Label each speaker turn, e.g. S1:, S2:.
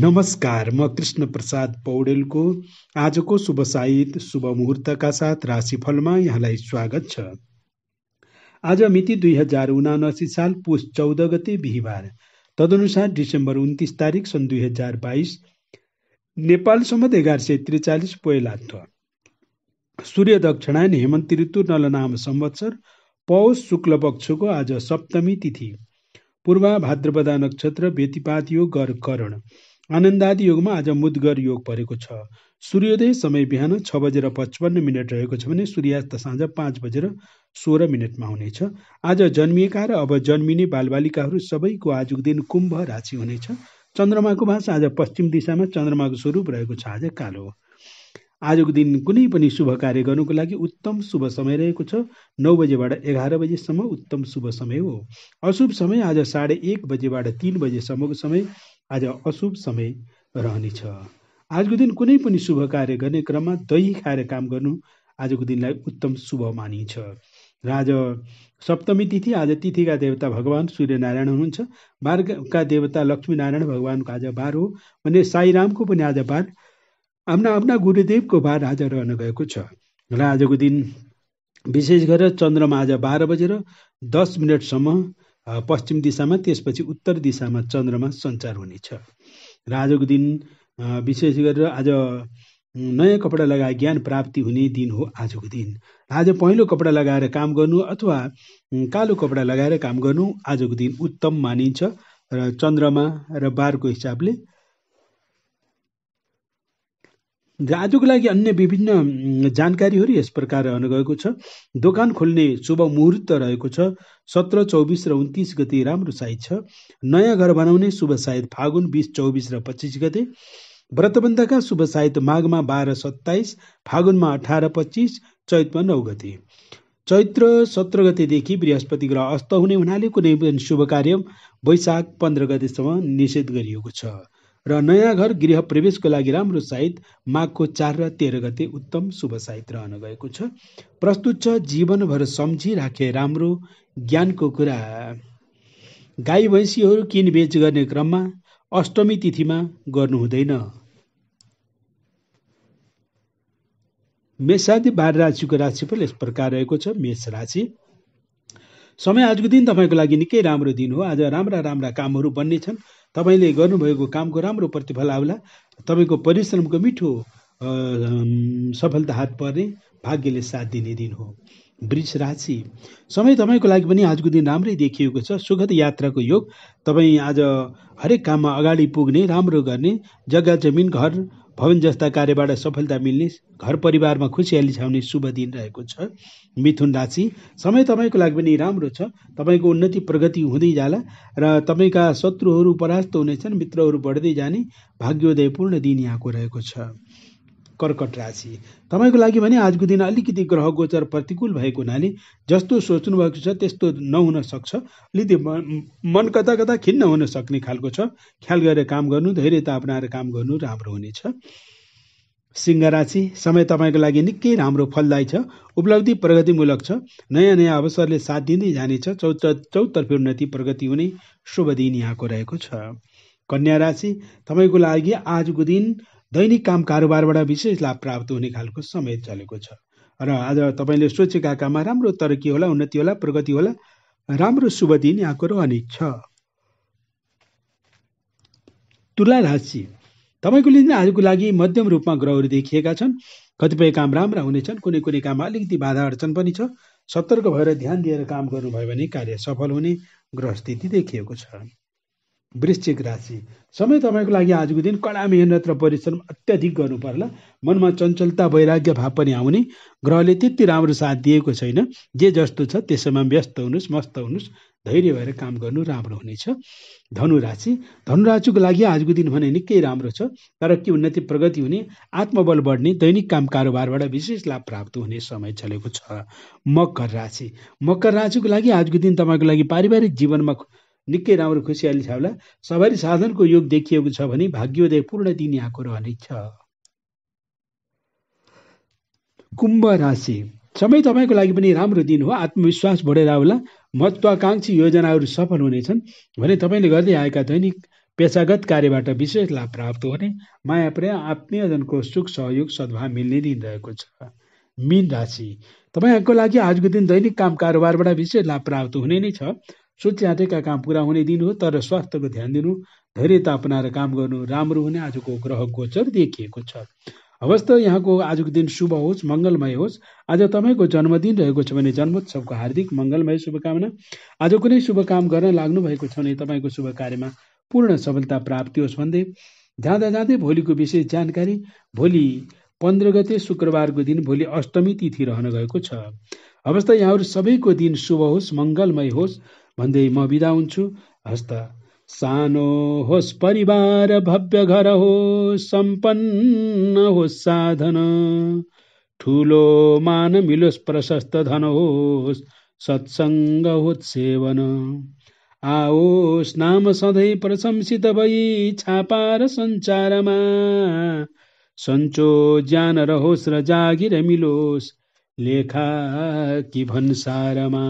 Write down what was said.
S1: नमस्कार म कृष्ण प्रसाद पौडेलको आजको शुभ साहित शुभ मुहुर्तका साथ राशिफलमा यहाँलाई स्वागत छ आज मिति दुई हजार उनासी साल पुस चौध गते बिहिबार तदनुसार डिसेम्बर उन्तिस तारिक सन् दुई हजार बाइस नेपाल सम्बन्ध एघार सय त्रिचालिस पोइलाथ सूर्य दक्षिणायन हेमन्त ऋतु नलनाम संवत्सर पौष शुक्ल पक्षको आज सप्तमी तिथि पूर्वा भाद्रपदा नक्षत्र व्यतिपात योग गरकरण आनन्दादि योगमा आज मुदगर योग परेको छ सूर्योदय समय बिहान छ बजेर पचपन्न मिनट रहेको छ भने सूर्यास्त साँझ पाँच बजेर सोह्र मिनटमा हुनेछ आज जन्मिएका र अब जन्मिने बालबालिकाहरू सबैको आजको दिन कुम्भ राशि हुनेछ चन्द्रमाको भाषा आज पश्चिम दिशामा चन्द्रमाको स्वरूप रहेको छ आज कालो आजको दिन कुनै पनि शुभ कार्य गर्नुको लागि उत्तम शुभ समय रहेको छ नौ बजेबाट एघार बजेसम्म उत्तम शुभ समय हो अशुभ समय आज साढे एक बजेबाट तिन बजेसम्मको समय आज अशुभ समय रहनेछ आजको दिन कुनै पनि शुभ कार्य गर्ने क्रममा दही खाएर काम गर्नु आजको दिनलाई उत्तम शुभ मानिन्छ र आज सप्तमी तिथि आज तिथिका देवता भगवान् सूर्यनारायण हुनुहुन्छ बारका देवता लक्ष्मीनारायण भगवान्को आज बार हो भने साईरामको पनि आज बार आफ्ना आफ्ना गुरुदेवको बार आज रहन गएको छ र आजको दिन विशेष गरेर चन्द्रमा आज बाह्र बजेर दस मिनटसम्म पश्चिम दिशामा त्यसपछि उत्तर दिशामा चन्द्रमा सञ्चार हुनेछ र आजको दिन विशेष गरेर आज नयाँ कपडा लगाए ज्ञान प्राप्ति हुने दिन हो आजको दिन आज पहिलो कपडा लगाएर काम गर्नु अथवा कालो कपडा लगाएर काम गर्नु आजको दिन उत्तम मानिन्छ र चन्द्रमा र बारको हिसाबले आजको लागि अन्य विभिन्न जानकारीहरू यस प्रकार रहन गएको छ दोकान खोल्ने शुभ मुहुर्त रहेको छ सत्र चौबिस र उन्तिस गते राम्रो साइत छ नयाँ घर बनाउने शुभ सायद फागुन बिस चौबिस र पच्चिस गते व्रतबन्धका शुभ सायद माघमा बाह्र सत्ताइस फागुनमा अठार पच्चिस चैतमा नौ गते चैत्र सत्र गतेदेखि बृहस्पति ग्रह अस्त हुने हुनाले कुनै पनि शुभ कार्य वैशाख पन्ध्र गतेसम्म निषेध गरिएको छ र नयाँ घर गृह प्रवेशको लागि राम्रो साइत माघको चार र तेह्र गते उत्तम शुभ साइत रहन गएको छ प्रस्तुत छ जीवनभर सम्झिराखे राम्रो ज्ञानको कुरा गाई भैँसीहरू किनबेच गर्ने क्रममा अष्टमी तिथिमा गर्नु हुँदैन मेषादि बार राशिको राशिफल यस प्रकार रहेको छ मेष राशि समय आजको दिन तपाईँको लागि निकै राम्रो दिन हो आज राम्रा राम्रा कामहरू बन्ने छन् तपाईँले गर्नुभएको कामको राम्रो प्रतिफल आउला तपाईँको परिश्रमको मिठो सफलता हात पर्ने भाग्यले साथ दिने दिन हो वृष राशि समय तपाईँको लागि पनि आजको दिन राम्रै देखिएको छ सुखद यात्राको योग तपाईँ आज हरेक काममा अगाडि पुग्ने राम्रो गर्ने जग्गा जमिन घर भवन जस्ता कार्यबाट सफलता मिल्ने घर परिवारमा खुसियाली छाउने शुभ दिन रहेको छ मिथुन राशि समय तपाईँको लागि पनि राम्रो छ तपाईँको उन्नति प्रगति हुँदै जाला र तपाईँका शत्रुहरू परास्त हुनेछन् मित्रहरू बढ्दै जाने भाग्योदयपूर्ण दिन यहाँको रहेको छ कर्कट राशि तपाईँको लागि भने आजको दिन अलिकति ग्रह गोचर प्रतिकूल भएको हुनाले जस्तो सोच्नुभएको छ त्यस्तो नहुन सक्छ अलिकति मन कता कता खिन्न हुन सक्ने खालको छ ख्याल गरेर काम गर्नु धैर्यता अपनाएर काम गर्नु राम्रो हुनेछ सिंह राशि समय तपाईँको लागि निकै राम्रो फलदायी छ उपलब्धि प्रगतिमूलक छ नयाँ नयाँ अवसरले साथ दिँदै जानेछ चौत चौतर्फी उन्नति प्रगति हुने शुभ दिन यहाँको रहेको छ कन्या राशि तपाईँको लागि आजको दिन दैनिक काम कारोबारबाट विशेष लाभ प्राप्त हुने खालको समय चलेको छ र आज तपाईँले सोचेका काममा राम्रो तरक्की होला उन्नति होला प्रगति होला राम्रो शुभ दिन यहाँको रहने छ तुला राशि तपाईँको लिन आजको लागि मध्यम रूपमा ग्रहहरू देखिएका छन् कतिपय काम राम्रा हुनेछन् कुनै कुनै काममा अलिकति बाधा अडचन पनि छ सतर्क भएर ध्यान दिएर काम गर्नुभयो भने कार्य सफल हुने ग्रह स्थिति देखिएको छ वृश्चिक राशि समय तपाईँको लागि आजको दिन कडा मेहनत र परिश्रम अत्याधिक गर्नु पर्ला मनमा चञ्चलता वैराग्य भाव पनि आउने ग्रहले त्यति राम्रो साथ दिएको छैन जे जस्तो छ त्यसैमा व्यस्त हुनुहोस् मस्त हुनुहोस् धैर्य भएर काम गर्नु राम्रो हुनेछ धनु राशि धनुराशिको लागि आजको दिन भने निकै राम्रो छ तर के उन्नति प्रगति हुने आत्मबल बढ्ने दैनिक काम कारोबारबाट विशेष लाभ प्राप्त हुने समय चलेको छ मकर राशि मकर राशिको लागि आजको दिन तपाईँको लागि पारिवारिक जीवनमा निकै राम्रो खुसियाली छ होला सवारी साधनको योग देखिएको छ भने भाग्योदय पूर्ण दिन यहाँको रहनेछ कुम्भ राशि समय तपाईँको लागि पनि राम्रो दिन हो आत्मविश्वास बढेर आउला महत्वाकांक्षी योजनाहरू सफल हुनेछन् भने तपाईँले गर्दै आएका दैनिक पेसागत कार्यबाट विशेष लाभ प्राप्त हुने माया प्रेम आत्मीयजनको सुख सहयोग सद्भाव मिल्ने दिन रहेको छ मीन राशि तपाईँहरूको लागि आजको दिन दैनिक काम कारोबारबाट विशेष लाभ प्राप्त हुने नै छ सोचे आँटेका काम पुरा हुने दिन हो तर स्वास्थ्यको ध्यान दिनु धैर्यता अपनाएर काम गर्नु राम्रो हुने आजको ग्रह गोचर देखिएको छ त यहाँको आजको दिन शुभ होस् मङ्गलमय होस् आज तपाईँको जन्मदिन रहेको छ भने जन्मोत्सवको हार्दिक मङ्गलमय शुभकामना आज कुनै शुभ काम गर्न भएको छ भने तपाईँको शुभ कार्यमा पूर्ण सफलता प्राप्ति होस् भन्दै जाँदा जाँदै भोलिको विशेष जानकारी भोलि पन्ध्र गते शुक्रबारको दिन भोलि अष्टमी तिथि रहन गएको छ त यहाँहरू सबैको दिन शुभ होस् मङ्गलमय होस् भन्दै म बिदा हुन्छु हस्त सानो होस् परिवार भव्य घर हो सम्पन्न होस् साधन ठुलो मान मिलोस् प्रशस्त धन होस् सत्सङ्ग होस् सेवन आओस् नाम सधैँ प्रशंसित भई छापा र सञ्चारमा सन्चो ज्ञान रहोस् र जागिर मिलोस् लेखा कि भन्सारमा